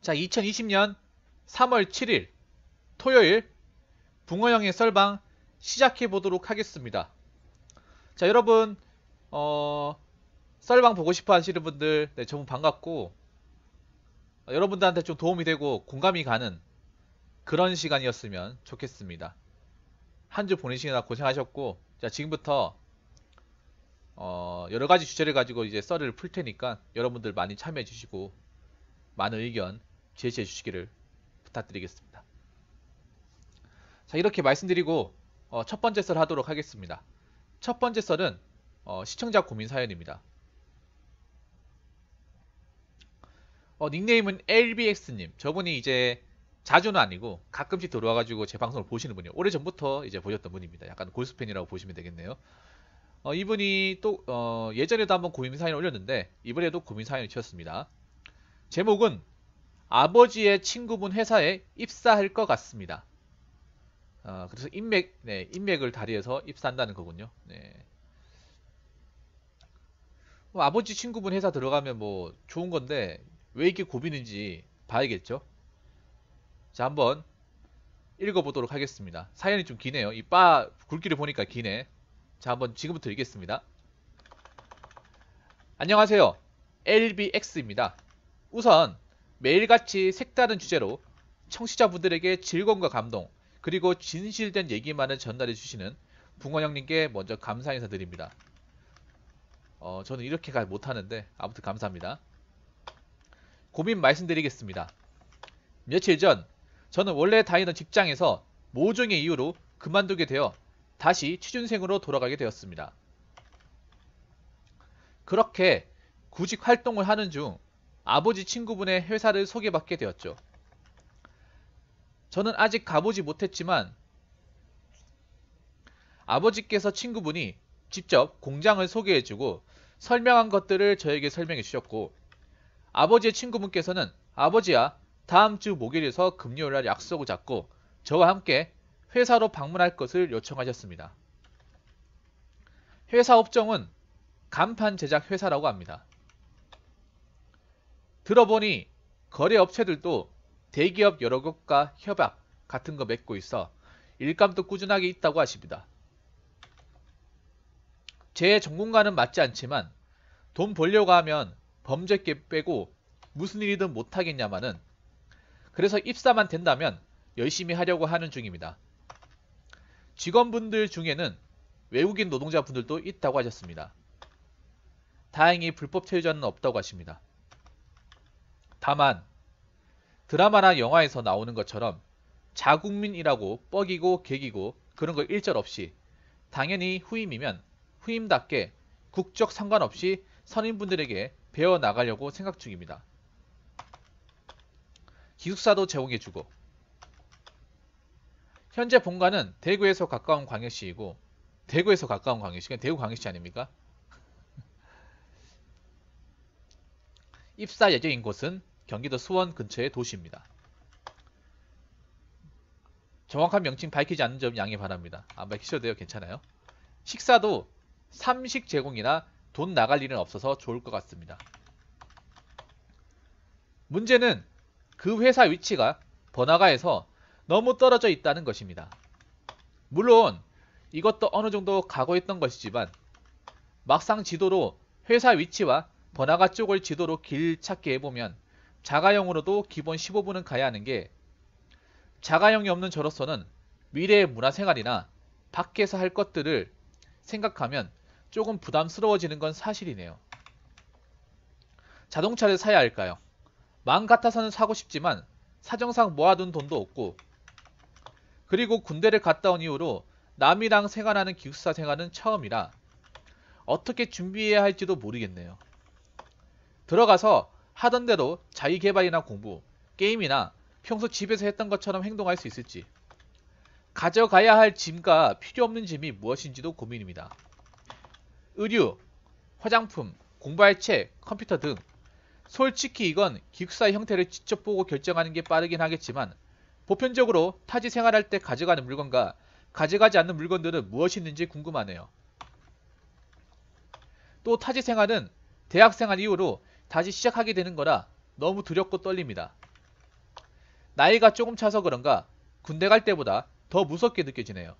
자, 2020년 3월 7일 토요일 붕어형의 썰방 시작해 보도록 하겠습니다. 자, 여러분 어, 썰방 보고 싶어 하시는 분들 네, 정말 반갑고 어, 여러분들한테 좀 도움이 되고 공감이 가는 그런 시간이었으면 좋겠습니다. 한 주 보내시느라 고생하셨고 자, 지금부터 어, 여러 가지 주제를 가지고 이제 썰을 풀 테니까 여러분들 많이 참여해 주시고 많은 의견 제시해 주시기를 부탁드리겠습니다. 자 이렇게 말씀드리고 어, 첫 번째 썰 하도록 하겠습니다. 첫 번째 썰은 어, 시청자 고민 사연입니다. 어, 닉네임은 LBX님. 저분이 이제 자주는 아니고 가끔씩 들어와가지고 제 방송을 보시는 분이요. 오래 전부터 이제 보셨던 분입니다. 약간 골수팬이라고 보시면 되겠네요. 어, 이분이 또 어, 예전에도 한번 고민 사연을 올렸는데 이번에도 고민 사연을 주웠습니다 제목은 아버지의 친구분 회사에 입사할 것 같습니다. 어, 그래서 인맥, 네, 인맥을 다리에서 입사한다는 거군요. 네. 뭐 아버지 친구분 회사 들어가면 뭐 좋은 건데 왜 이게 렇고비는지 봐야겠죠. 자, 한번 읽어보도록 하겠습니다. 사연이 좀 기네요. 이바 굵기를 보니까 기네. 자, 한번 지금부터 읽겠습니다. 안녕하세요. LBX입니다. 우선 매일같이 색다른 주제로 청취자분들에게 즐거움과 감동 그리고 진실된 얘기만을 전달해 주시는 붕어 형님께 먼저 감사 인사 드립니다. 어, 저는 이렇게 가 못하는데 아무튼 감사합니다. 고민 말씀드리겠습니다. 며칠 전 저는 원래 다니던 직장에서 모종의 이유로 그만두게 되어 다시 취준생으로 돌아가게 되었습니다. 그렇게 구직 활동을 하는 중 아버지 친구분의 회사를 소개받게 되었죠. 저는 아직 가보지 못했지만 아버지께서 친구분이 직접 공장을 소개해주고 설명한 것들을 저에게 설명해 주셨고 아버지의 친구분께서는 아버지와 다음 주 목요일에서 금요일날 약속을 잡고 저와 함께 회사로 방문할 것을 요청하셨습니다. 회사 업종은 간판 제작 회사라고 합니다. 들어보니 거래업체들도 대기업 여러 곳과 협약 같은 거 맺고 있어 일감도 꾸준하게 있다고 하십니다. 제 전공과는 맞지 않지만 돈 벌려고 하면 범죄계 빼고 무슨 일이든 못하겠냐마는 그래서 입사만 된다면 열심히 하려고 하는 중입니다. 직원분들 중에는 외국인 노동자분들도 있다고 하셨습니다. 다행히 불법 체류자는 없다고 하십니다. 다만 드라마나 영화에서 나오는 것처럼 자국민이라고 뻐기고 개기고 그런 거 일절 없이 당연히 후임이면 후임답게 국적 상관없이 선임분들에게 배워 나가려고 생각 중입니다. 기숙사도 제공해주고 현재 본관은 대구에서 가까운 광역시이고 대구에서 가까운 광역시가 대구 광역시 아닙니까? 입사 예정인 곳은 경기도 수원 근처의 도시입니다. 정확한 명칭 밝히지 않는 점 양해 바랍니다. 안 밝히셔도 돼요. 괜찮아요. 식사도 삼식 제공이나 돈 나갈 일은 없어서 좋을 것 같습니다. 문제는 그 회사 위치가 번화가에서 너무 떨어져 있다는 것입니다. 물론 이것도 어느 정도 각오했던 것이지만 막상 지도로 회사 위치와 번화가 쪽을 지도로 길 찾게 해보면 자가용으로도 기본 15분은 가야 하는 게 자가용이 없는 저로서는 미래의 문화생활이나 밖에서 할 것들을 생각하면 조금 부담스러워지는 건 사실이네요. 자동차를 사야 할까요? 마음 같아서는 사고 싶지만 사정상 모아둔 돈도 없고 그리고 군대를 갔다 온 이후로 남이랑 생활하는 기숙사 생활은 처음이라 어떻게 준비해야 할지도 모르겠네요. 들어가서 하던 대로 자기 개발이나 공부, 게임이나 평소 집에서 했던 것처럼 행동할 수 있을지 가져가야 할 짐과 필요 없는 짐이 무엇인지도 고민입니다. 의류, 화장품, 공부할 책, 컴퓨터 등 솔직히 이건 기숙사의 형태를 직접 보고 결정하는 게 빠르긴 하겠지만 보편적으로 타지 생활할 때 가져가는 물건과 가져가지 않는 물건들은 무엇이 있는지 궁금하네요. 또 타지 생활은 대학 생활 이후로 다시 시작하게 되는 거라 너무 두렵고 떨립니다. 나이가 조금 차서 그런가 군대 갈 때보다 더 무섭게 느껴지네요.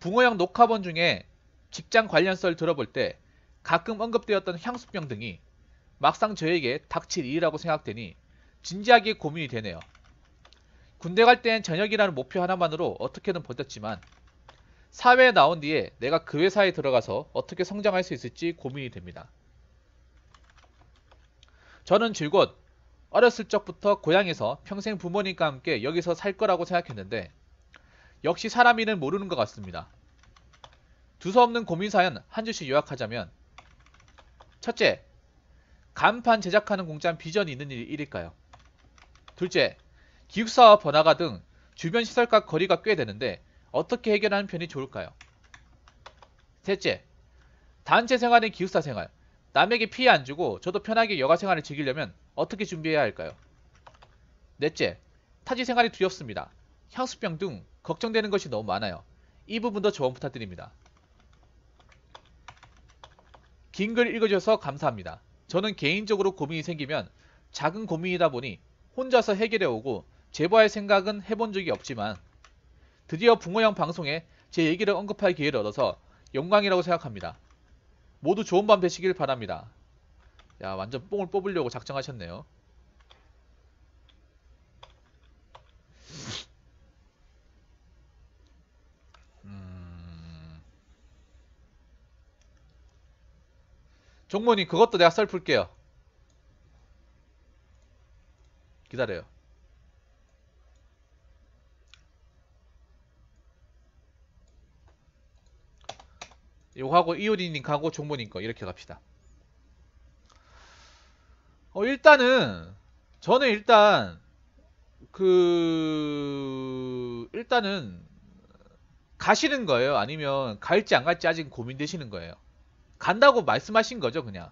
붕어형 녹화본 중에 직장 관련 썰 들어볼 때 가끔 언급되었던 향수병 등이 막상 저에게 닥칠 일이라고 생각되니 진지하게 고민이 되네요. 군대 갈 때엔 저녁이라는 목표 하나만으로 어떻게든 버텼지만 사회에 나온 뒤에 내가 그 회사에 들어가서 어떻게 성장할 수 있을지 고민이 됩니다. 저는 즐곧 어렸을 적부터 고향에서 평생 부모님과 함께 여기서 살 거라고 생각했는데 역시 사람이는 모르는 것 같습니다. 두서없는 고민사연 한 줄씩 요약하자면 첫째, 간판 제작하는 공장 비전이 있는 일일까요? 둘째, 기숙사와 번화가 등 주변 시설과 거리가 꽤 되는데 어떻게 해결하는 편이 좋을까요? 셋째, 단체 생활인 기숙사 생활. 남에게 피해 안 주고 저도 편하게 여가 생활을 즐기려면 어떻게 준비해야 할까요? 넷째, 타지 생활이 두렵습니다. 향수병 등 걱정되는 것이 너무 많아요. 이 부분도 조언 부탁드립니다. 긴 글 읽어주셔서 감사합니다. 저는 개인적으로 고민이 생기면 작은 고민이다 보니 혼자서 해결해오고 제보할 생각은 해본 적이 없지만 드디어 붕어형 방송에 제 얘기를 언급할 기회를 얻어서 영광이라고 생각합니다. 모두 좋은 밤 되시길 바랍니다. 야 완전 뽕을 뽑으려고 작정하셨네요. 음... 종모님 그것도 내가 썰 풀게요. 기다려요. 요거하고 이오리 링크하고 종모님 거 이렇게 갑시다. 어, 일단은 저는 일단 그 일단은 가시는 거예요. 아니면 갈지 안 갈지 아직 고민되시는 거예요. 간다고 말씀하신 거죠, 그냥.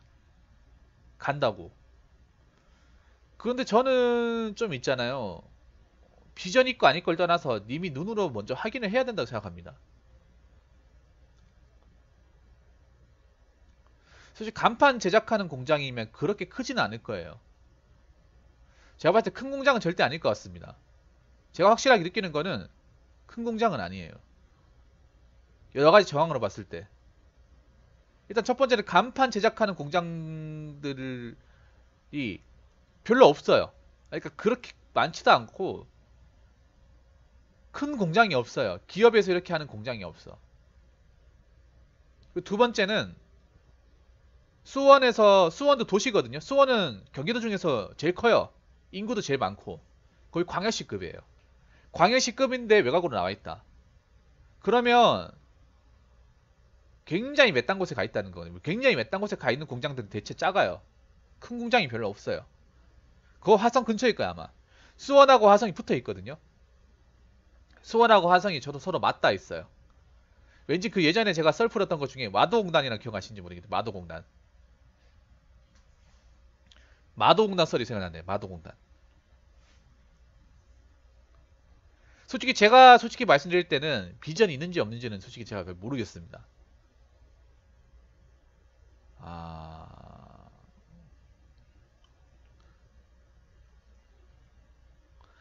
간다고. 그런데 저는 좀 있잖아요. 비전 있고 아닐 걸 떠나서 님이 눈으로 먼저 확인을 해야 된다고 생각합니다. 솔직히 간판 제작하는 공장이면 그렇게 크지는 않을 거예요. 제가 봤을 때 큰 공장은 절대 아닐 것 같습니다. 제가 확실하게 느끼는 거는 큰 공장은 아니에요. 여러 가지 정황으로 봤을 때. 일단 첫 번째는 간판 제작하는 공장들이 별로 없어요. 그러니까 그렇게 많지도 않고 큰 공장이 없어요. 기업에서 이렇게 하는 공장이 없어. 두 번째는 수원에서 수원도 도시거든요. 수원은 경기도 중에서 제일 커요. 인구도 제일 많고 거의 광역시급이에요. 광역시급인데 외곽으로 나와 있다. 그러면 굉장히 외딴 곳에 가 있다는 거예요. 굉장히 외딴 곳에 가 있는 공장들은 대체 작아요. 큰 공장이 별로 없어요. 그거 화성 근처일 거야 아마. 수원하고 화성이 붙어 있거든요. 수원하고 화성이 저도 서로 맞닿아 있어요. 왠지 그 예전에 제가 썰풀었던 것 중에 마도공단이랑 기억하시는지 모르겠는데 마도공단. 마도공단 썰이 생각나네요. 마도공단. 솔직히 제가 솔직히 말씀드릴 때는 비전이 있는지 없는지는 솔직히 제가 모르겠습니다. 아...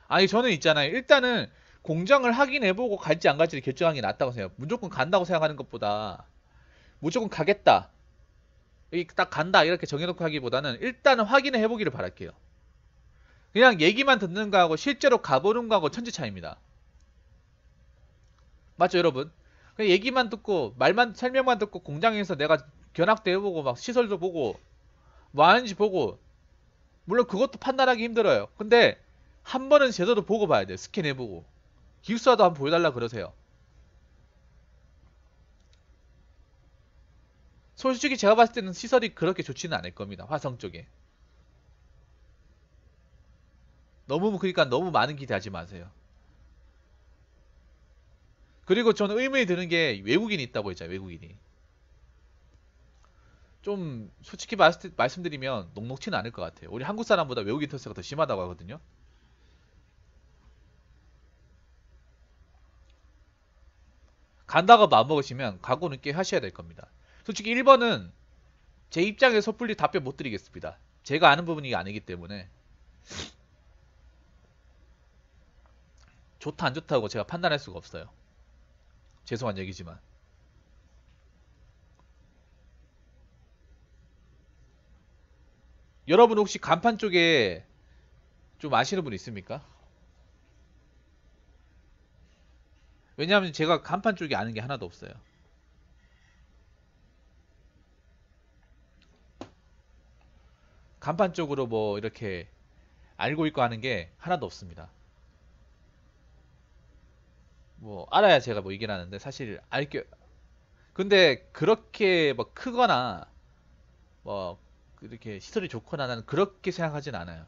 아니 저는 있잖아요. 일단은 공장을 확인해보고 갈지 안 갈지를 결정하는 게 낫다고 생각해요. 무조건 간다고 생각하는 것보다 무조건 가겠다. 딱 간다 이렇게 정해놓고 하기보다는 일단은 확인을 해보기를 바랄게요. 그냥 얘기만 듣는 거하고 실제로 가보는 거하고 천지 차이입니다. 맞죠 여러분? 그냥 얘기만 듣고 말만 설명만 듣고 공장에서 내가 견학도 해보고 막 시설도 보고 뭐 하는지 보고 물론 그것도 판단하기 힘들어요. 근데 한 번은 제대로 보고 봐야 돼요 스캔해보고 기숙사도 한번 보여달라 그러세요. 솔직히 제가 봤을 때는 시설이 그렇게 좋지는 않을 겁니다. 화성 쪽에. 너무 그러니까 너무 많은 기대하지 마세요. 그리고 저는 의문이 드는 게 외국인이 있다고 했잖아요. 외국인이. 좀 솔직히 말씀드리면 녹록치는 않을 것 같아요. 우리 한국 사람보다 외국인 터세가 더 심하다고 하거든요. 간다고 마음먹으시면 각오는 꽤 하셔야 될 겁니다. 솔직히 1번은 제 입장에 섣불리 답변 못 드리겠습니다. 제가 아는 부분이 아니기 때문에 좋다 안 좋다고 제가 판단할 수가 없어요. 죄송한 얘기지만 여러분 혹시 간판 쪽에 좀 아시는 분 있습니까? 왜냐하면 제가 간판 쪽에 아는 게 하나도 없어요. 간판 쪽으로 뭐 이렇게 알고 있고 하는 게 하나도 없습니다. 뭐 알아야 제가 뭐 이겨나는데 사실 알게 근데 그렇게 뭐 크거나 뭐 이렇게 시설이 좋거나 나는 그렇게 생각하진 않아요.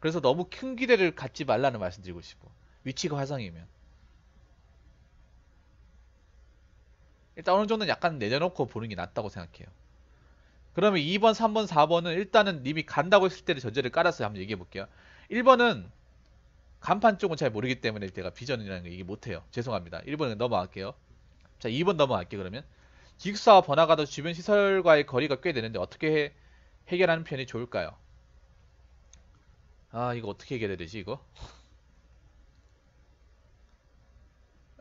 그래서 너무 큰 기대를 갖지 말라는 말씀드리고 싶어 위치가 화성이면 일단 어느 정도는 약간 내려놓고 보는 게 낫다고 생각해요. 그러면 2번, 3번, 4번은 일단은 님이 간다고 했을 때를 전제를 깔았어요. 한번 얘기해 볼게요. 1번은 간판 쪽은 잘 모르기 때문에 제가 비전이라는 거 얘기 못해요. 죄송합니다. 1번은 넘어갈게요. 자, 2번 넘어갈게요. 그러면 기숙사와 번화가도 주변 시설과의 거리가 꽤 되는데 어떻게 해, 해결하는 편이 좋을까요? 아, 이거 어떻게 해결해야 되지, 이거?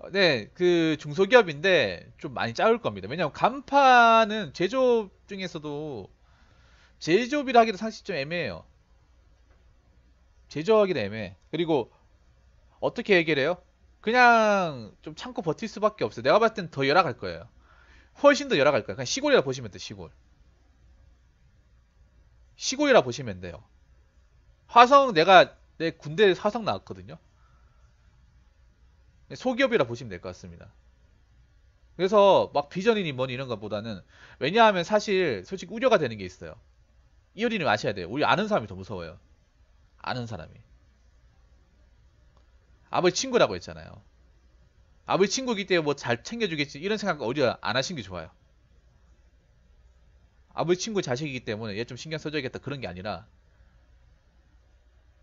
어, 네, 그 중소기업인데 좀 많이 작을 겁니다. 왜냐하면 간판은 제조업 중에서도 제조업이라 하기도 사실 좀 애매해요. 제조하기도 애매해. 그리고 어떻게 해결해요? 그냥 좀 참고 버틸 수밖에 없어요. 내가 봤을 땐 더 열악할 거예요. 훨씬 더 열악할 거예요. 그냥 시골이라 보시면 돼, 요 시골. 시골이라 보시면 돼요. 화성 내가 내 군대 에서 화성 나왔거든요. 네, 소기업이라 보시면 될 것 같습니다. 그래서 막 비전이니 뭐니 이런 것보다는 왜냐하면 사실 솔직히 우려가 되는 게 있어요. 이효리님 아셔야 돼요. 우리 아는 사람이 더 무서워요. 아는 사람이. 아버지 친구라고 했잖아요. 아버지 친구기 때문에 뭐 잘 챙겨주겠지 이런 생각 오히려 안 하신 게 좋아요. 아버지 친구 자식이기 때문에 얘 좀 신경 써줘야겠다 그런 게 아니라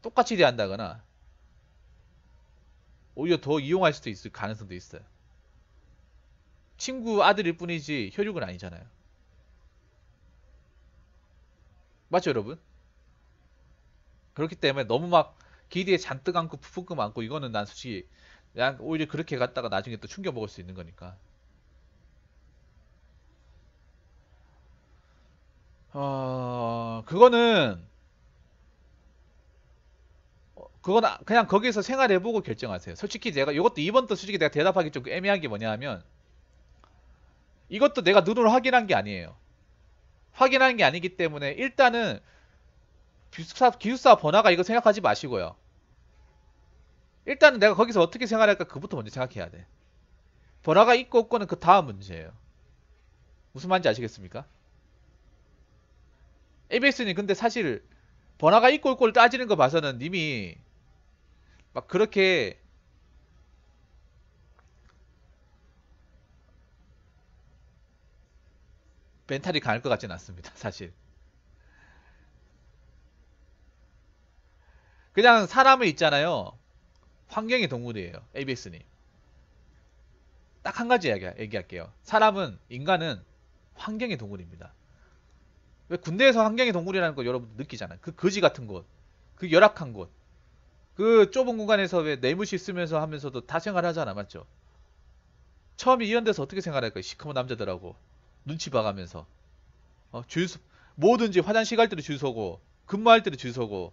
똑같이 대한다거나 오히려 더 이용할 수도 있을 가능성도 있어요. 친구 아들일 뿐이지 혈육은 아니잖아요. 맞죠, 여러분? 그렇기 때문에 너무 막 기대에 잔뜩 안고 푹푹 안고 이거는 난 솔직히 난 오히려 그렇게 갔다가 나중에 또 충격 먹을 수 있는 거니까. 어, 그거는 그건 아, 그냥 거기서 생활해보고 결정하세요. 솔직히 내가 이것도 이번 또 솔직히 내가 대답하기 좀 애매한 게 뭐냐면 이것도 내가 눈으로 확인한 게 아니에요. 확인한 게 아니기 때문에 일단은 기숙사, 기숙사 번화가 이거 생각하지 마시고요. 일단은 내가 거기서 어떻게 생활할까 그부터 먼저 생각해야 돼. 번화가 있고 없고는 그 다음 문제예요. 무슨 말인지 아시겠습니까? ABS는 근데 사실 번화가 있고 없고를 따지는 거 봐서는 이미 막 그렇게 멘탈이 강할 것 같진 않습니다. 사실. 그냥 사람은 있잖아요. 환경의 동물이에요. ABS님. 딱 한 가지 얘기, 할게요 사람은, 인간은 환경의 동물입니다. 왜 군대에서 환경의 동물이라는 걸 여러분 느끼잖아요. 그 거지 같은 곳, 그 열악한 곳, 그 좁은 공간에서 왜 내무시 쓰면서 하면서도 다 생활하잖아 맞죠? 처음에 이런 데서 어떻게 생활할 거야 시커먼 남자들하고 눈치 봐가면서 어, 주유소 뭐든지 화장실 갈 때도 주유소고 근무할 때도 주유소고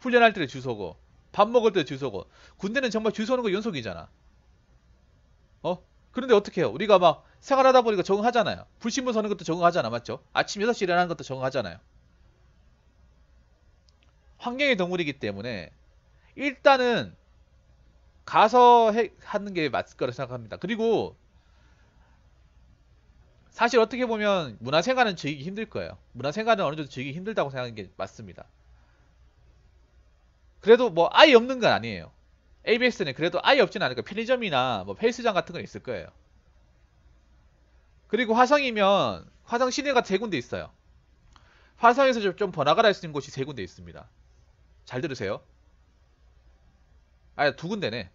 훈련할 때도 주유소고 밥 먹을 때도 주유소고 군대는 정말 주유소는 거 연속이잖아 어? 그런데 어떻게 해요 우리가 막 생활하다 보니까 적응하잖아요 불신문 서는 것도 적응하잖아 맞죠? 아침 6시 일어나는 것도 적응하잖아요 환경의 동물이기 때문에 일단은 가서 해, 하는 게 맞을 거라 생각합니다. 그리고 사실 어떻게 보면 문화생활은 즐기기 힘들 거예요. 문화생활은 어느 정도 즐기기 힘들다고 생각하는 게 맞습니다. 그래도 뭐 아예 없는 건 아니에요. ABS는 그래도 아예 없진 않을 거예요. 편의점이나 뭐이스장 같은 건 있을 거예요. 그리고 화성이면 화성 시내가 세 군데 있어요. 화성에서 좀 번화가를 할 수 있는 곳이 세 군데 있습니다. 잘 들으세요. 아니 두 군데네.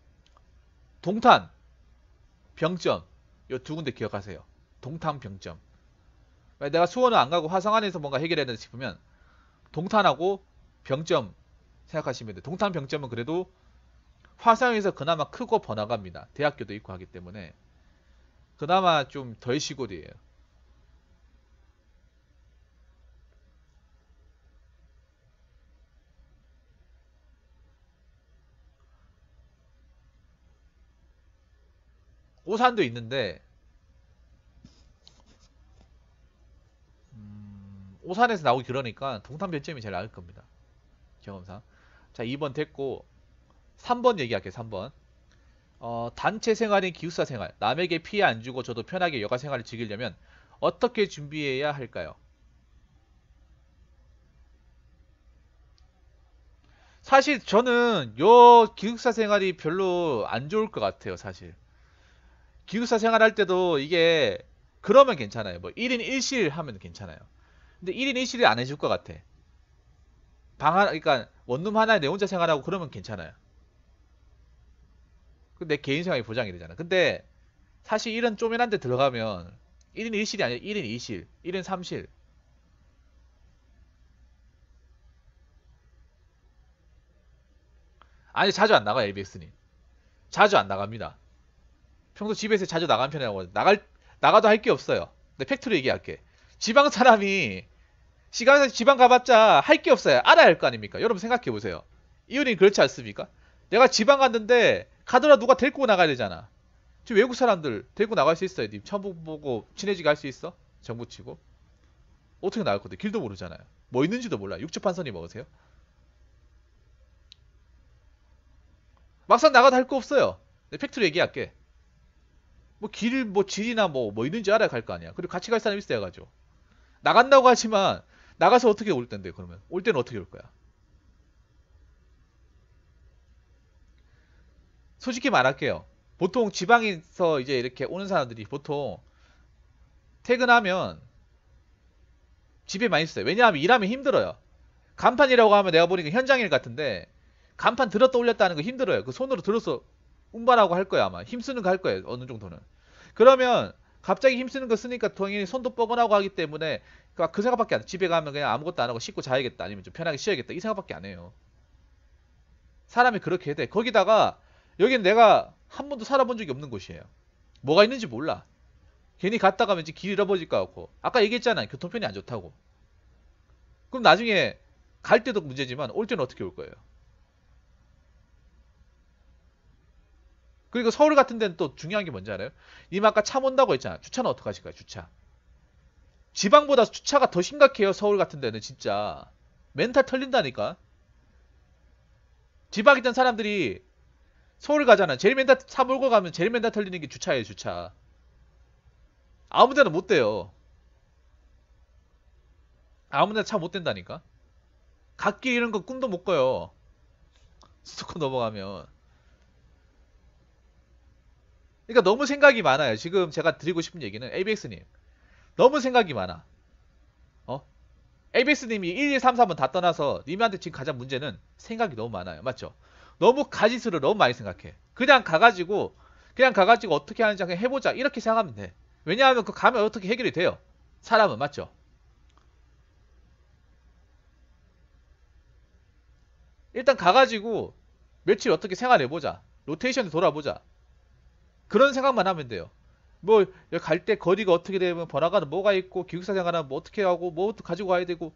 동탄 병점 요두 군데 기억하세요. 동탄 병점. 내가 수원을 안 가고 화성 안에서 뭔가 해결해야 된다 싶으면 동탄하고 병점 생각하시면 돼요. 동탄 병점은 그래도 화성에서 그나마 크고 번화갑니다. 대학교도 있고 하기 때문에 그나마 좀 덜 시골이에요. 오산도 있는데 음, 오산에서 나오기 그러니까 동탄 별점이 제일 나을 겁니다. 경험상. 자 2번 됐고 3번 얘기할게요. 3번. 어, 단체 생활인 기숙사 생활. 남에게 피해 안 주고 저도 편하게 여가 생활을 즐기려면 어떻게 준비해야 할까요? 사실 저는 요 기숙사 생활이 별로 안 좋을 것 같아요. 사실. 기숙사 생활할 때도 이게 그러면 괜찮아요. 뭐 1인 1실 하면 괜찮아요. 근데 1인 1실이안 해줄 것 같아. 방 하나, 그러니까 원룸 하나에 내 혼자 생활하고 그러면 괜찮아요. 근데 그 개인 생활이 보장이 되잖아. 근데 사실 1런 쪼맨한 데 들어가면 1인 1실이 아니라 1인 2실, 1인 3실. 아니 자주 안 나가 요 LBX님. 자주 안 나갑니다. 평소 집에서 자주 나간 편이라고 나갈 나가도 할 게 없어요. 근데 팩트로 얘기할게. 지방 사람이 시간 에 지방 가봤자 할 게 없어요. 알아야 할 거 아닙니까? 여러분 생각해 보세요. 이유는 그렇지 않습니까? 내가 지방 갔는데 가더라 누가 데리고 나가야 되잖아. 지금 외국 사람들 데리고 나갈 수 있어요. 님 처음 보고 친해지게 할 수 있어? 정부 치고 어떻게 나갈 건데 길도 모르잖아요. 뭐 있는지도 몰라. 육즙판선이 먹으세요. 막상 나가도 할 거 없어요. 네, 팩트로 얘기할게. 뭐 길, 뭐 질이나 뭐, 뭐 있는지 알아야 갈 거 아니야. 그리고 같이 갈 사람이 있어야가죠. 나간다고 하지만, 나가서 어떻게 올 텐데, 그러면. 올 때는 어떻게 올 거야? 솔직히 말할게요. 보통 지방에서 이제 이렇게 오는 사람들이 보통 퇴근하면 집에 많이 있어요. 왜냐하면 일하면 힘들어요. 간판이라고 하면 내가 보니까 현장일 같은데 간판 들었다 올렸다 하는 거 힘들어요. 그 손으로 들어서 운반하고 할 거야 아마 힘쓰는 거 할 거예요 어느 정도는 그러면 갑자기 힘쓰는 거 쓰니까 당연히 손도 뻐근하고 하기 때문에 그, 그 생각밖에 안 집에 가면 그냥 아무것도 안 하고 씻고 자야겠다 아니면 좀 편하게 쉬어야겠다 이 생각밖에 안 해요 사람이 그렇게 돼 거기다가 여긴 내가 한 번도 살아본 적이 없는 곳이에요 뭐가 있는지 몰라 괜히 갔다가 왠지 길 잃어버릴 것 같고 아까 얘기했잖아 교통편이 안 좋다고 그럼 나중에 갈 때도 문제지만 올 때는 어떻게 올 거예요 그리고 서울 같은 데는 또 중요한 게 뭔지 알아요? 님 아까 차 본다고 했잖아. 주차는 어떻게 하실 거야, 주차? 지방보다 주차가 더 심각해요, 서울 같은 데는 진짜. 멘탈 털린다니까. 지방 있던 사람들이 서울 가잖아. 제일 멘탈 차 몰고 가면 제일 멘탈 털리는 게 주차예요, 주차. 아무 데나 못 돼요. 아무 데나 차 못 된다니까. 갓길 이런 거 꿈도 못 꿔요. 수도권 넘어가면. 그러니까 너무 생각이 많아요. 지금 제가 드리고 싶은 얘기는 ABX님 너무 생각이 많아. 어? ABX님이 1, 2, 3, 4번 다 떠나서 님한테 지금 가장 문제는 생각이 너무 많아요. 맞죠? 너무 가짓수를 너무 많이 생각해. 그냥 가가지고 그냥 가가지고 어떻게 하는지 그냥 해보자 이렇게 생각하면 돼. 왜냐하면 그 가면 어떻게 해결이 돼요. 사람은 맞죠? 일단 가가지고 며칠 어떻게 생활해보자. 로테이션을 돌아보자. 그런 생각만 하면 돼요. 뭐 갈 때 거리가 어떻게 되면 번화가는 뭐가 있고 기숙사 생활은 뭐 어떻게 하고 뭐부터 가지고 가야 되고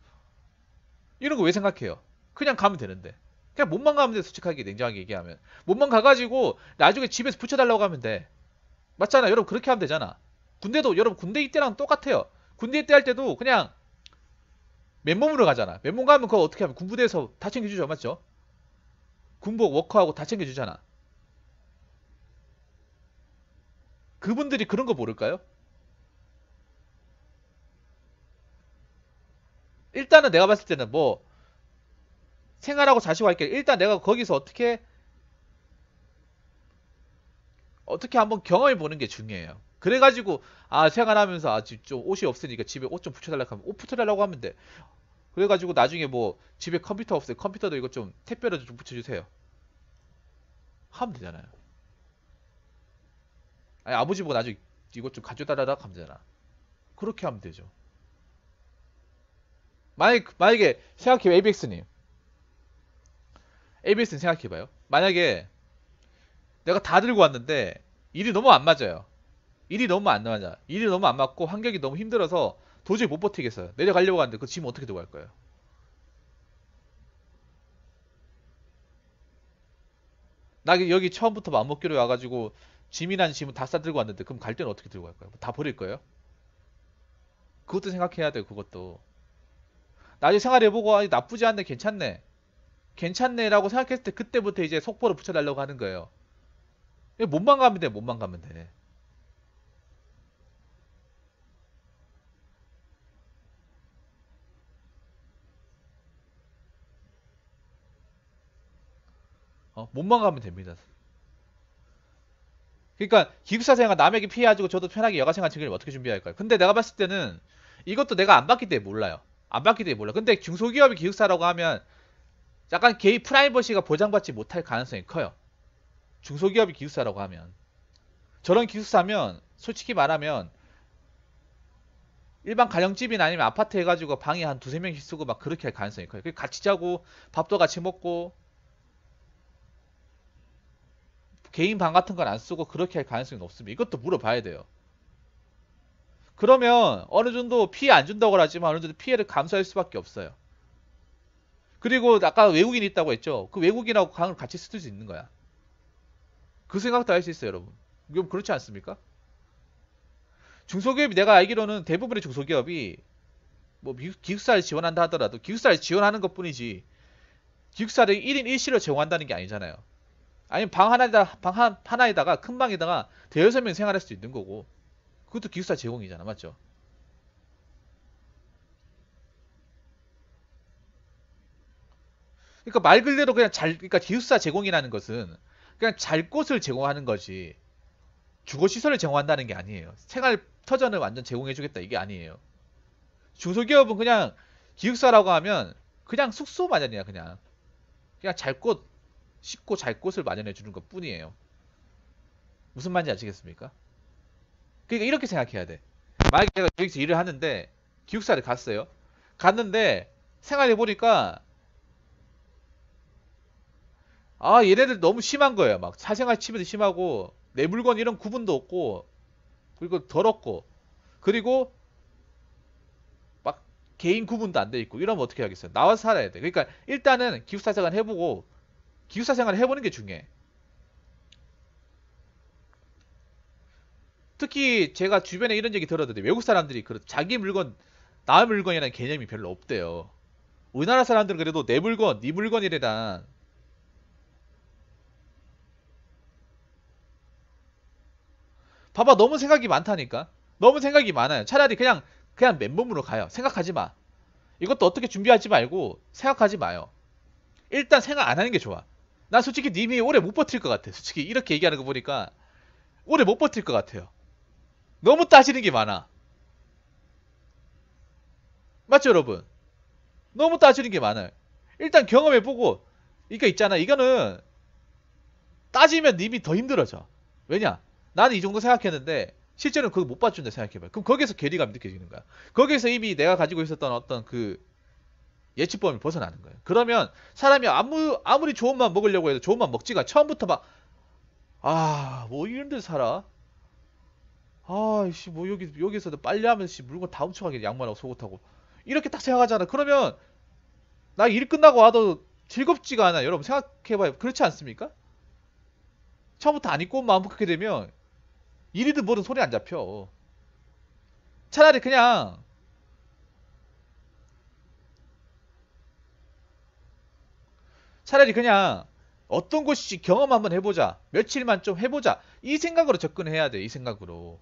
이런 거 왜 생각해요? 그냥 가면 되는데 그냥 몸만 가면 돼 솔직하게 냉정하게 얘기하면 몸만 가가지고 나중에 집에서 붙여달라고 하면 돼 맞잖아 여러분 그렇게 하면 되잖아 군대도 여러분 군대 이때랑 똑같아요 군대 이때 할 때도 그냥 맨몸으로 가잖아 맨몸 가면 그거 어떻게 하면 군부대에서 다 챙겨주죠 맞죠? 군복 워커하고 다 챙겨주잖아 그분들이 그런 거 모를까요? 일단은 내가 봤을 때는 뭐 생활하고 자식 할게 길 일단 내가 거기서 어떻게 어떻게 한번 경험해 보는 게 중요해요. 그래가지고 아 생활하면서 아좀 직 옷이 없으니까 집에 옷 좀 붙여달라 고 하면 옷 붙여달라고 하면 돼. 그래가지고 나중에 뭐 집에 컴퓨터 없어요. 컴퓨터도 이거 좀 택배로 좀 붙여주세요. 하면 되잖아요. 아니, 아버지 보고 나중에 이것 좀 가져다라라 하면 되잖아. 그렇게 하면 되죠. 만약, 만약에 생각해봐 ABX님. ABX님 생각해봐요. 만약에 내가 다 들고 왔는데 일이 너무 안 맞아요. 일이 너무 안 맞아. 일이 너무 안 맞고 환경이 너무 힘들어서 도저히 못 버티겠어요. 내려가려고 하는데 그 짐 어떻게 들고 갈 거예요? 나 여기 처음부터 마음먹기로 와가지고 짐이나 짐은 다 싸들고 왔는데 그럼 갈 때는 어떻게 들고 갈까요? 뭐 다 버릴 거예요? 그것도 생각해야 돼 그것도. 나중에 생활해보고 아니, 나쁘지 않네. 괜찮네. 괜찮네라고 생각했을 때 그때부터 이제 속보를 붙여달라고 하는 거예요. 몸만 가면 돼. 몸만 가면 돼. 어, 몸만 가면 됩니다. 그러니까 기숙사생활 남에게 피해가지고 저도 편하게 여가생활 즐기면 어떻게 준비할까요? 근데 내가 봤을 때는 이것도 내가 안 봤기 때문에 몰라요. 안 봤기 때문에 몰라. 근데 중소기업이 기숙사라고 하면 약간 개인 프라이버시가 보장받지 못할 가능성이 커요. 중소기업이 기숙사라고 하면 저런 기숙사면 솔직히 말하면 일반 가정집이나 아니면 아파트 해가지고 방에 한 두세 명씩 쓰고 막 그렇게 할 가능성이 커요. 같이 자고 밥도 같이 먹고 개인 방 같은 건 안 쓰고 그렇게 할 가능성이 높습니다. 이것도 물어봐야 돼요. 그러면 어느 정도 피해 안 준다고 하지만 어느 정도 피해를 감수할 수밖에 없어요. 그리고 아까 외국인이 있다고 했죠. 그 외국인하고 강을 같이 쓸 수 있는 거야. 그 생각도 할 수 있어요, 여러분. 그럼 그렇지 않습니까? 중소기업이 내가 알기로는 대부분의 중소기업이 뭐 기숙사를 지원한다 하더라도 기숙사를 지원하는 것뿐이지 기숙사를 1인 1실로 제공한다는 게 아니잖아요. 아니면 방 하나에다 방 한, 하나에다가 큰 방에다가 대여섯 명 생활할 수도 있는 거고 그것도 기숙사 제공이잖아 맞죠? 그러니까 말 그대로 그냥 잘 그러니까 기숙사 제공이라는 것은 그냥 잘 곳을 제공하는 거지 주거 시설을 제공한다는 게 아니에요. 생활 터전을 완전 제공해 주겠다 이게 아니에요. 중소기업은 그냥 기숙사라고 하면 그냥 숙소 마련이야 그냥 그냥 잘곳 씻고 잘 곳을 마련해 주는 것 뿐이에요. 무슨 말인지 아시겠습니까? 그러니까 이렇게 생각해야 돼. 만약에 내가 여기서 일을 하는데 기숙사를 갔어요. 갔는데 생활해 보니까 아 얘네들 너무 심한 거예요. 막 사생활 침해도 심하고 내 물건 이런 구분도 없고 그리고 더럽고 그리고 막 개인 구분도 안 돼 있고 이러면 어떻게 하겠어요? 나와서 살아야 돼. 그러니까 일단은 기숙사생활 해보고 기숙사 생활을 해보는 게 중요해. 특히 제가 주변에 이런 얘기 들었는데 외국 사람들이 그 자기 물건 남의 물건이라는 개념이 별로 없대요. 우리나라 사람들은 그래도 내 물건, 네 물건이란 래 봐봐 너무 생각이 많다니까. 너무 생각이 많아요. 차라리 그냥 그냥 맨몸으로 가요. 생각하지 마. 이것도 어떻게 준비하지 말고 생각하지 마요. 일단 생각 안 하는 게 좋아. 나 솔직히 님이 오래 못 버틸 것 같아. 솔직히 이렇게 얘기하는 거 보니까 오래 못 버틸 것 같아요. 너무 따지는 게 많아. 맞죠, 여러분? 너무 따지는 게 많아요. 일단 경험해보고, 이거 있잖아. 이거는 따지면 님이 더 힘들어져. 왜냐? 나는 이 정도 생각했는데 실제로는 그거 못봐준다 생각해봐요. 그럼 거기서 괴리감이 느껴지는 거야. 거기서 이미 내가 가지고 있었던 어떤 그 예치범이 벗어나는 거예요. 그러면 사람이 아무, 아무리 좋은 맛 먹으려고 해도 좋은 맛 먹지가 처음부터 막, 아, 뭐 이런 데 살아? 아씨, 뭐 여기, 여기서도 빨리 하면 씨, 물건 다 훔쳐가게 양말하고 속옷하고. 이렇게 딱 생각하잖아. 그러면 나 일 끝나고 와도 즐겁지가 않아. 여러분 생각해봐요. 그렇지 않습니까? 처음부터 안 입고 마음 먹게 되면 일이든 뭐든 소리 안 잡혀. 차라리 그냥 차라리 그냥 어떤 곳이지 경험 한번 해보자. 며칠만 좀 해보자. 이 생각으로 접근해야 돼. 이 생각으로.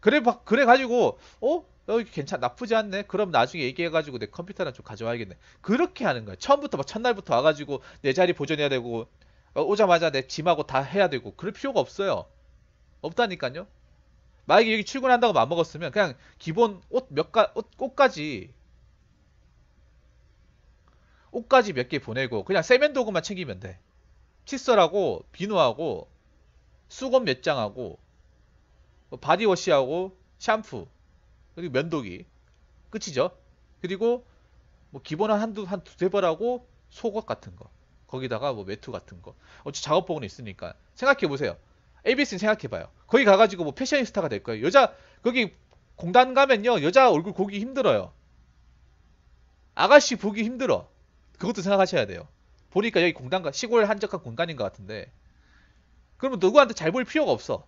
그래, 그래 가지고, 어? 여기 괜찮, 나쁘지 않네? 그럼 나중에 얘기해가지고 내 컴퓨터나 좀 가져와야겠네. 그렇게 하는 거야. 처음부터 막 첫날부터 와가지고 내 자리 보존해야 되고, 어, 오자마자 내 짐하고 다 해야 되고, 그럴 필요가 없어요. 없다니까요. 만약에 여기 출근한다고 마음먹었으면 그냥 기본 옷 몇 가, 옷, 꽃까지 옷까지 몇 개 보내고 그냥 세면도구만 챙기면 돼. 칫솔하고 비누하고 수건 몇 장하고 뭐 바디워시하고 샴푸 그리고 면도기 끝이죠. 그리고 뭐 기본 한두 한 두세 벌하고 속옷 같은 거 거기다가 뭐 외투 같은 거어차 작업복은 있으니까 생각해 보세요. a b c 는 생각해 봐요. 거기 가가지고 뭐 패셔니스타가 될 거예요. 여자 거기 공단 가면요 여자 얼굴 보기 힘들어요. 아가씨 보기 힘들어. 그것도 생각하셔야 돼요. 보니까 여기 공단과 시골 한적한 공간인 것 같은데 그러면 누구한테 잘 보일 필요가 없어.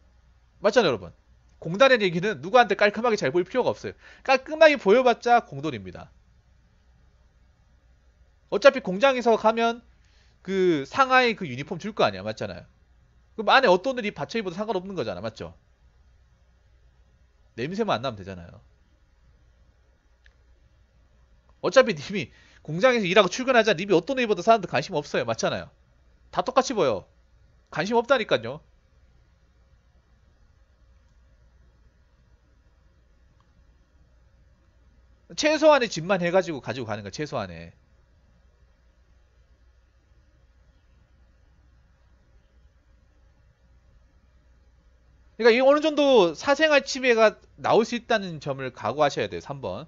맞잖아요, 여러분. 공단의 얘기는 누구한테 깔끔하게 잘 보일 필요가 없어요. 깔끔하게 보여봤자 공돌입니다. 어차피 공장에서 가면 그 상하의 그 유니폼 줄 거 아니야, 맞잖아요. 그럼 안에 어떤 일이 받쳐 입어도 상관없는 거잖아, 맞죠? 냄새만 안 나면 되잖아요. 어차피 님이 공장에서 일하고 출근하자 립이 어떤 애보다 사람들 관심 없어요. 맞잖아요. 다 똑같이 보여. 관심 없다니까요. 최소한의 집만 해가지고 가지고 가는 거야. 최소한의. 그러니까 이 어느 정도 사생활 침해가 나올 수 있다는 점을 각오하셔야 돼요. 3번.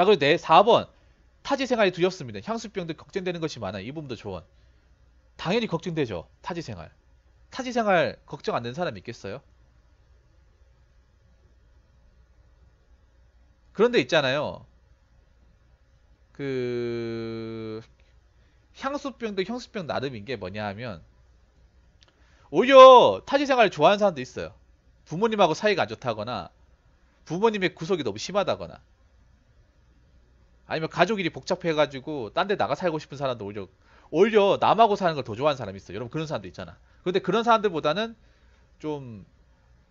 자, 그리고 네, 4번. 타지 생활이 두렵습니다. 향수병도 걱정되는 것이 많아이 부분도 조언. 당연히 걱정되죠. 타지 생활. 타지 생활 걱정 안 되는 사람 있겠어요? 그런데 있잖아요. 그 향수병도 향수병 나름인 게 뭐냐 하면 오히려 타지 생활을 좋아하는 사람도 있어요. 부모님하고 사이가 안 좋다거나 부모님의 구속이 너무 심하다거나 아니면 가족일이 복잡해가지고 딴 데 나가 살고 싶은 사람도 오히려 오히려 남하고 사는 걸 더 좋아하는 사람이 있어. 여러분 그런 사람도 있잖아. 근데 그런 사람들보다는 좀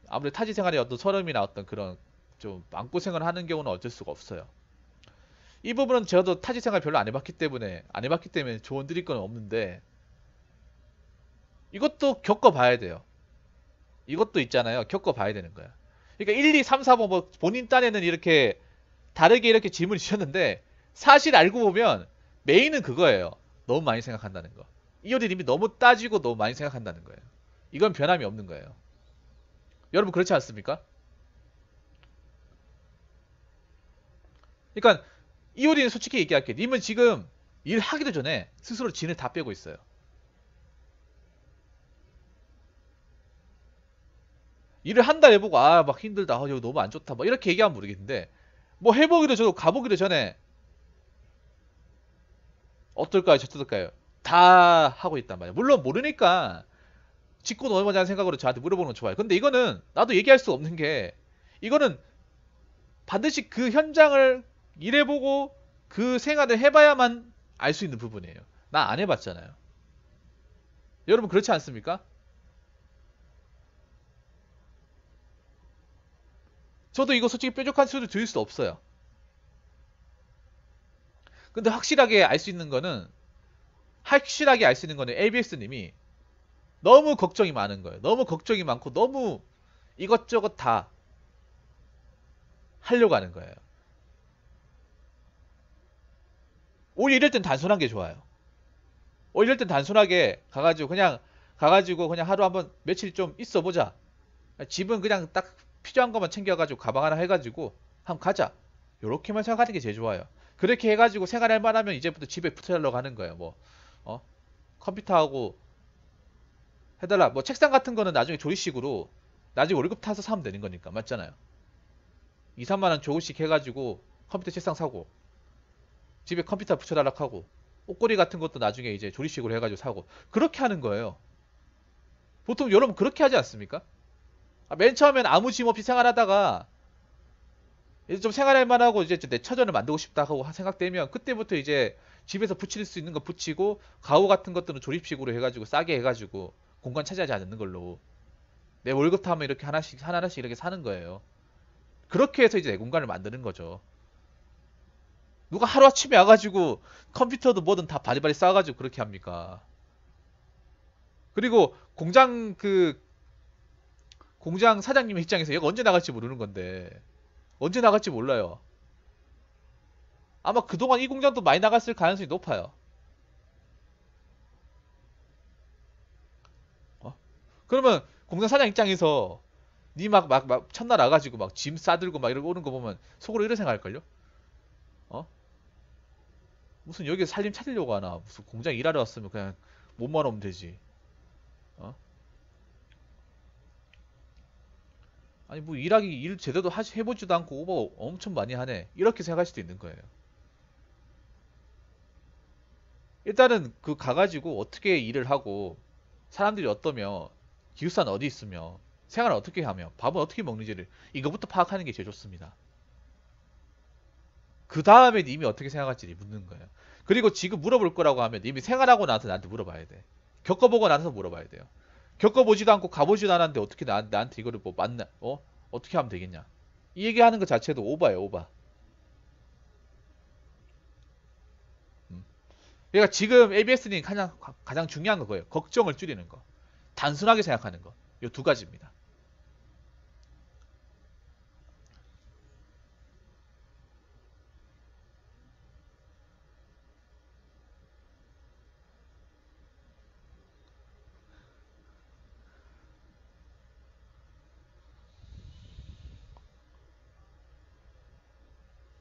아무래도 타지 생활의 어떤 서름이나 어떤 그런 좀안고생을 하는 경우는 어쩔 수가 없어요. 이 부분은 저도 타지 생활 별로 안 해봤기 때문에 안 해봤기 때문에 조언 드릴 건 없는데 이것도 겪어봐야 돼요. 이것도 있잖아요. 겪어봐야 되는 거야. 그러니까 1, 2, 3, 4 5뭐 본인 딴에는 이렇게 다르게 이렇게 질문 을 주셨는데 사실 알고 보면 메인은 그거예요. 너무 많이 생각한다는 거. 이효리 님이 너무 따지고 너무 많이 생각한다는 거예요. 이건 변함이 없는 거예요. 여러분 그렇지 않습니까? 그러니까 이효리는 솔직히 얘기할게. 님은 지금 일하기도 전에 스스로 진을 다 빼고 있어요. 일을 한 달 해보고 아 막 힘들다 아, 여기 너무 안 좋다 막 이렇게 얘기하면 모르겠는데 뭐 해보기도 저도 가보기도 전에 어떨까요? 저떨까요? 다 하고 있단 말이야. 물론 모르니까 짚고 넘어가자는 생각으로 저한테 물어보는 건 좋아요. 근데 이거는 나도 얘기할 수 없는 게 이거는 반드시 그 현장을 일해보고 그 생활을 해봐야만 알 수 있는 부분이에요. 나 안 해봤잖아요. 여러분 그렇지 않습니까? 저도 이거 솔직히 뾰족한 수를 드릴 수 없어요. 근데 확실하게 알 수 있는 거는 확실하게 알 수 있는 거는 ABS님이 너무 걱정이 많은 거예요. 너무 걱정이 많고 너무 이것저것 다 하려고 하는 거예요. 오히려 이럴 땐 단순한 게 좋아요. 오히려 이럴 땐 단순하게 가가지고 그냥 가가지고 그냥 하루 한 번 며칠 좀 있어 보자. 집은 그냥 딱 필요한 것만 챙겨가지고 가방 하나 해가지고 한번 가자. 요렇게만 생각하는 게 제일 좋아요. 그렇게 해가지고 생활할 만하면 이제부터 집에 붙여달라고 하는 거예요. 뭐 어? 컴퓨터하고 해달라. 뭐 책상 같은 거는 나중에 조리식으로 나중에 월급 타서 사면 되는 거니까 맞잖아요. 2, 3만 원 조금씩 해가지고 컴퓨터 책상 사고 집에 컴퓨터 붙여달라고 하고 옷걸이 같은 것도 나중에 이제 조리식으로 해가지고 사고 그렇게 하는 거예요. 보통 여러분 그렇게 하지 않습니까? 아, 맨 처음엔 아무 짐 없이 생활하다가 이제 좀 생활할 만하고 이제 내 처전을 만들고 싶다 하고 생각되면 그때부터 이제 집에서 붙일 수 있는 거 붙이고 가구 같은 것들은 조립식으로 해가지고 싸게 해가지고 공간 차지하지 않는 걸로 내 월급 타면 이렇게 하나씩 하나씩 이렇게 사는 거예요. 그렇게 해서 이제 내 공간을 만드는 거죠. 누가 하루아침에 와가지고 컴퓨터도 뭐든 다 바리바리 싸가지고 그렇게 합니까? 그리고 공장 그 공장 사장님 입장에서 얘가 언제 나갈지 모르는 건데 언제 나갈지 몰라요. 아마 그동안 이 공장도 많이 나갔을 가능성이 높아요. 어? 그러면 공장 사장 입장에서 니 막 막막 막, 막 첫날 와가지고 막 짐 싸들고 막 이러고 오는 거 보면 속으로 이런 생각할걸요? 어? 무슨 여기 살림 찾으려고 하나 무슨 공장 일하러 왔으면 그냥 몸만 오면 되지 어? 아니 뭐 일하기 일 제대로 하시, 해보지도 않고 오버 엄청 많이 하네 이렇게 생각할 수도 있는 거예요 일단은 그 가가지고 어떻게 일을 하고 사람들이 어떠며 기숙사는 어디 있으며 생활을 어떻게 하며 밥은 어떻게 먹는지를 이거부터 파악하는 게 제일 좋습니다 그 다음에 님이 어떻게 생각할지 묻는 거예요 그리고 지금 물어볼 거라고 하면 이미 생활하고 나서 나한테 물어봐야 돼 겪어보고 나서 물어봐야 돼요 겪어보지도 않고 가보지도 않았는데 어떻게 나, 나한테 이거를 뭐맞나어 어떻게 하면 되겠냐 이 얘기하는 것 자체도 오바예요 오바 음. 그러니까 지금 ABS님 가장, 가장 중요한 거예요 걱정을 줄이는 거 단순하게 생각하는 거요두 가지입니다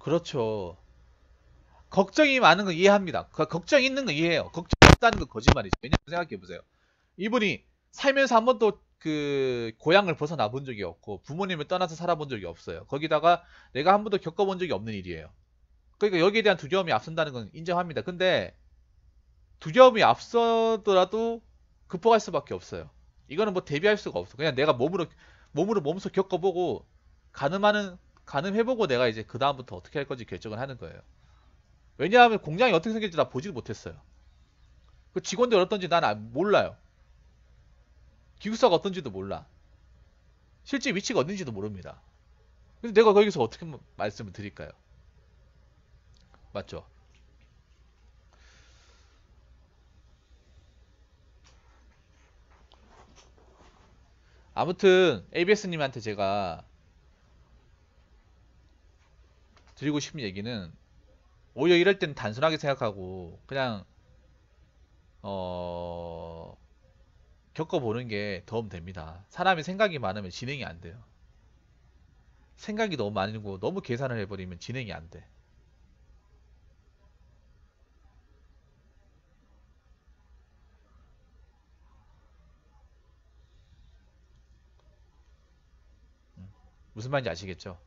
그렇죠. 걱정이 많은 건 이해합니다. 걱정이 있는 건 이해해요. 걱정 없다는 건 거짓말이죠. 왜냐면 생각해보세요. 이분이 살면서 한 번도 그 고향을 벗어나 본 적이 없고 부모님을 떠나서 살아본 적이 없어요. 거기다가 내가 한 번도 겪어본 적이 없는 일이에요. 그러니까 여기에 대한 두려움이 앞선다는 건 인정합니다. 근데 두려움이 앞서더라도 극복할 수밖에 없어요. 이거는 뭐 대비할 수가 없어. 그냥 내가 몸으로 몸으로 몸소 겪어보고 가늠하는 가늠해보고 내가 이제 그 다음부터 어떻게 할 건지 결정을 하는 거예요. 왜냐하면 공장이 어떻게 생길지 나 보지도 못했어요. 그 직원들 어떤지 난 아, 몰라요. 기숙사가 어떤지도 몰라. 실제 위치가 어딘지도 모릅니다. 근데 내가 거기서 어떻게 뭐 말씀을 드릴까요? 맞죠? 아무튼 ABS님한테 제가 드리고 싶은 얘기는 오히려 이럴 땐 단순하게 생각하고 그냥 어 겪어보는 게 도움 됩니다. 사람이 생각이 많으면 진행이 안 돼요. 생각이 너무 많고 너무 계산을 해버리면 진행이 안 돼. 음, 무슨 말인지 아시겠죠?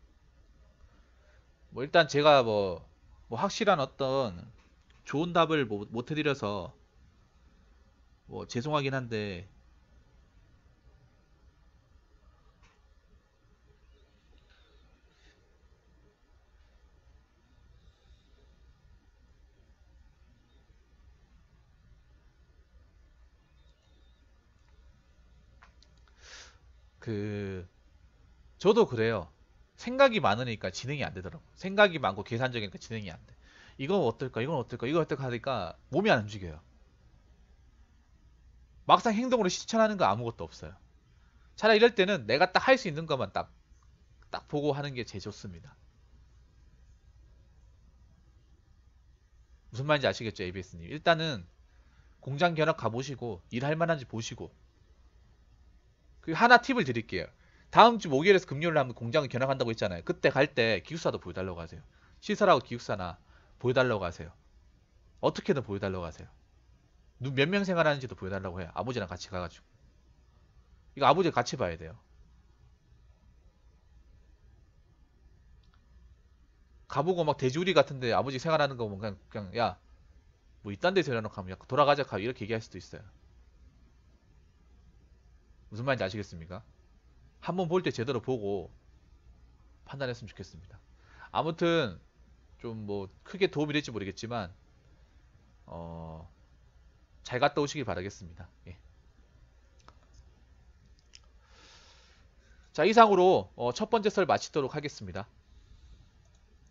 뭐 일단 제가 뭐, 뭐 확실한 어떤 좋은 답을 못 해드려서 뭐 죄송하긴 한데 그 저도 그래요. 생각이 많으니까 진행이 안 되더라고. 생각이 많고 계산적이니까 진행이 안 돼. 이거 어떨까? 이건 어떨까? 이거 어떨까 하니까 몸이 안 움직여요. 막상 행동으로 실천하는 거 아무것도 없어요. 차라리 이럴 때는 내가 딱 할 수 있는 것만 딱, 딱 보고 하는 게 제일 좋습니다. 무슨 말인지 아시겠죠, ABS님? 일단은 공장 견학 가보시고, 일할 만한지 보시고, 그 하나 팁을 드릴게요. 다음 주 목요일에서 금요일로 하면 공장을 견학한다고 했잖아요. 그때 갈 때 기숙사도 보여달라고 하세요. 시설하고 기숙사나 보여달라고 하세요. 어떻게든 보여달라고 하세요. 몇 명 생활하는지도 보여달라고 해요. 아버지랑 같이 가가지고. 이거 아버지 같이 봐야 돼요. 가보고 막 대주리 같은데 아버지 생활하는 거 보면 그냥, 그냥 야, 뭐 이딴 데서 일하놓고 하면 돌아가자 가 이렇게 얘기할 수도 있어요. 무슨 말인지 아시겠습니까? 한번 볼 때 제대로 보고 판단했으면 좋겠습니다. 아무튼 좀 뭐 크게 도움이 될지 모르겠지만 어, 잘 갔다 오시길 바라겠습니다. 예. 자 이상으로 어, 첫 번째 설 마치도록 하겠습니다.